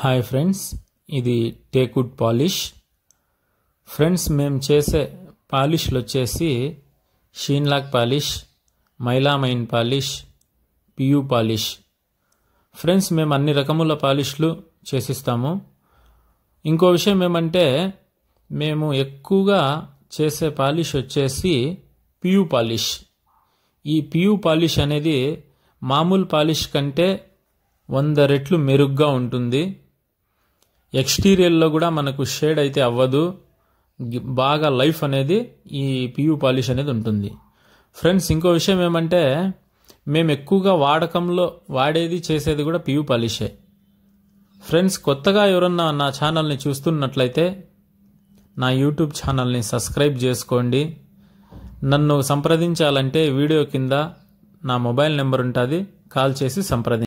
hi friends ఇది teakwood polish friends మేము చేసే పాలిష్లు వచ్చేసి Sheenlac polish melamine polish PU polish friends మేము అన్ని రకముల పాలిష్లు చేసిస్తాము ఇంకో విషయం ఏమంటే మేము ఎక్కువగా చేసే పాలిష్ వచ్చేసి పియూ పాలిష్ ఈ పియూ పాలిష్ అనేది మామూలు పాలిష్ కంటే వంద రెట్లు మెరుగ్గా ఉంటుంది ఎక్స్టీరియర్లో కూడా మనకు షేడ్ అయితే అవ్వదు బాగా లైఫ్ అనేది ఈ పియూ పాలిష్ అనేది ఉంటుంది ఫ్రెండ్స్ ఇంకో విషయం ఏమంటే మేము ఎక్కువగా వాడకంలో వాడేది చేసేది కూడా పియూ పాలిషే ఫ్రెండ్స్ కొత్తగా ఎవరన్నా నా ఛానల్ని చూస్తున్నట్లయితే నా యూట్యూబ్ ఛానల్ని సబ్స్క్రైబ్ చేసుకోండి నన్ను సంప్రదించాలంటే వీడియో కింద నా మొబైల్ నెంబర్ ఉంటుంది కాల్ చేసి సంప్రదించండి